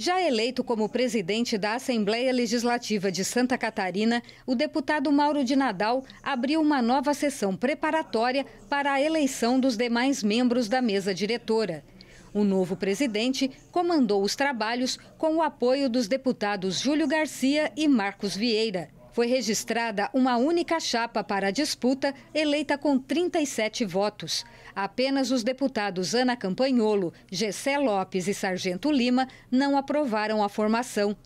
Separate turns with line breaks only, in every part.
Já eleito como presidente da Assembleia Legislativa de Santa Catarina, o deputado Mauro de Nadal abriu uma nova sessão preparatória para a eleição dos demais membros da mesa diretora. O novo presidente comandou os trabalhos com o apoio dos deputados Júlio Garcia e Marcos Vieira foi registrada uma única chapa para a disputa, eleita com 37 votos. Apenas os deputados Ana Campanholo, Gessé Lopes e Sargento Lima não aprovaram a formação.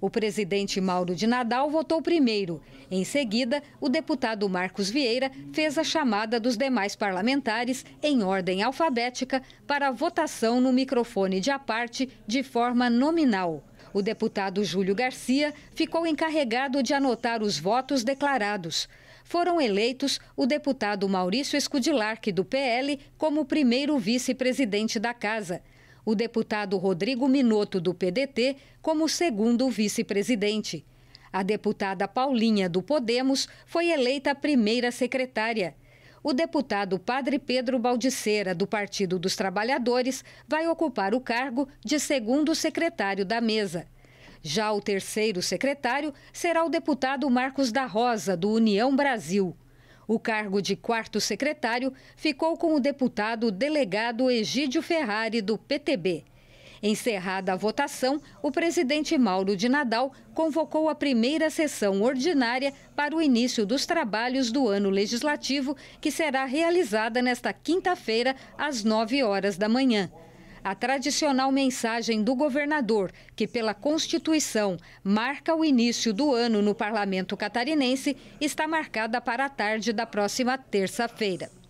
O presidente Mauro de Nadal votou primeiro. Em seguida, o deputado Marcos Vieira fez a chamada dos demais parlamentares, em ordem alfabética, para a votação no microfone de aparte, de forma nominal. O deputado Júlio Garcia ficou encarregado de anotar os votos declarados. Foram eleitos o deputado Maurício Escudilarque, do PL, como primeiro vice-presidente da Casa. O deputado Rodrigo Minotto, do PDT, como segundo vice-presidente. A deputada Paulinha, do Podemos, foi eleita primeira secretária o deputado Padre Pedro Baldiceira, do Partido dos Trabalhadores, vai ocupar o cargo de segundo secretário da mesa. Já o terceiro secretário será o deputado Marcos da Rosa, do União Brasil. O cargo de quarto secretário ficou com o deputado delegado Egídio Ferrari, do PTB. Encerrada a votação, o presidente Mauro de Nadal convocou a primeira sessão ordinária para o início dos trabalhos do ano legislativo, que será realizada nesta quinta-feira, às 9 horas da manhã a tradicional mensagem do governador, que pela Constituição marca o início do ano no parlamento catarinense, está marcada para a tarde da próxima terça-feira.